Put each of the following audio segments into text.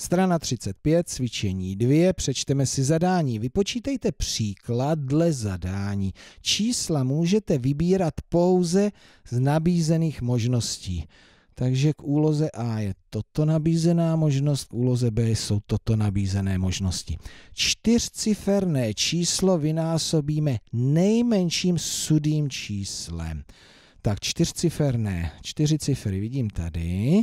Strana 35, cvičení 2, přečteme si zadání. Vypočítejte příklad dle zadání. Čísla můžete vybírat pouze z nabízených možností. Takže k úloze A je toto nabízená možnost, k úloze B jsou toto nabízené možnosti. Čtyřciferné číslo vynásobíme nejmenším sudým číslem. Tak čtyřciferné, čtyři cifry vidím tady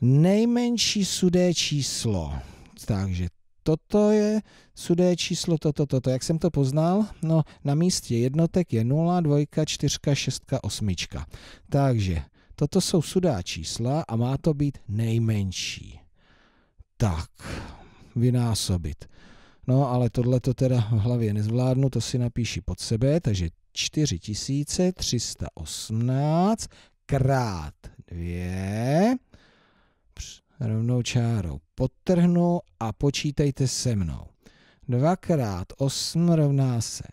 nejmenší sudé číslo. Takže toto je sudé číslo, toto, toto. Jak jsem to poznal? No, na místě jednotek je 0, 2, 4, 6, 8. Takže toto jsou sudá čísla a má to být nejmenší. Tak, vynásobit. No, ale tohle to teda v hlavě nezvládnu, to si napíši pod sebe, takže 4318 krát 2 rovnou čárou podtrhnu a počítejte se mnou. 2 x 8 rovná se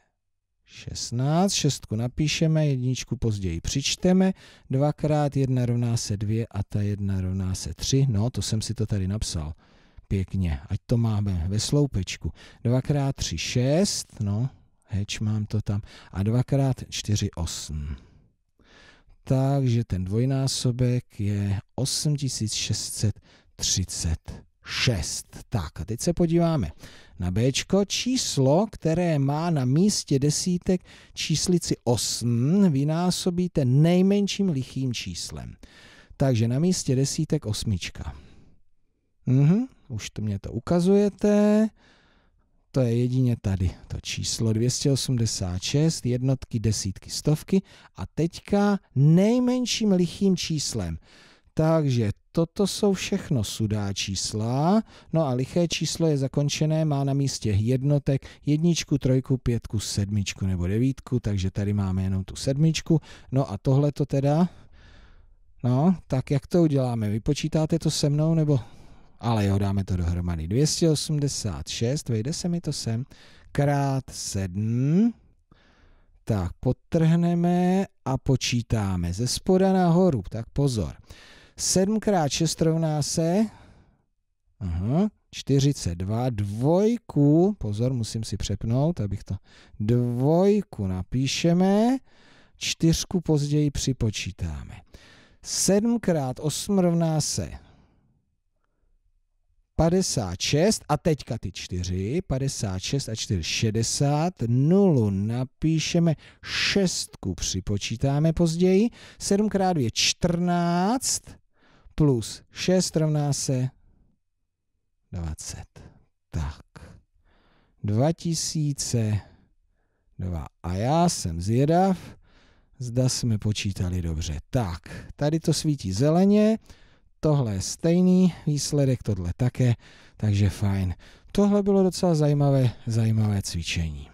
16, šestku napíšeme, jedničku později přičteme, 2 x 1 rovná se 2 a ta 1 rovná se 3, no to jsem si to tady napsal pěkně, ať to máme ve sloupečku. 2 x 3, 6, no, heč mám to tam, a 2 x 4, 8 takže ten dvojnásobek je 8636. Tak a teď se podíváme na B. Číslo, které má na místě desítek číslici 8, vynásobíte nejmenším lichým číslem. Takže na místě desítek osmička. Mhm, už to mě to ukazujete to je jedině tady, to číslo 286, jednotky, desítky, stovky a teďka nejmenším lichým číslem. Takže toto jsou všechno sudá čísla, no a liché číslo je zakončené, má na místě jednotek, jedničku, trojku, pětku, sedmičku nebo devítku, takže tady máme jenom tu sedmičku, no a tohle to teda, no, tak jak to uděláme, vypočítáte to se mnou nebo ale jo, dáme to dohromady. 286, vejde se mi to sem, krát 7. Tak, potrhneme a počítáme ze spoda nahoru. Tak pozor. 7 krát 6 rovná se aha, 42. Dvojku, pozor, musím si přepnout, abych to... Dvojku napíšeme, čtyřku později připočítáme. 7 krát 8 rovná se 56 a teďka ty 4, 56 a 4, 60, 0 napíšeme, 6 připočítáme později, 7 x 2 je 14, plus 6 rovná se 20. Tak, 2002. A já jsem zvědav, zda jsme počítali dobře. Tak, tady to svítí zeleně, tohle je stejný, výsledek tohle také, takže fajn. Tohle bylo docela zajímavé, zajímavé cvičení.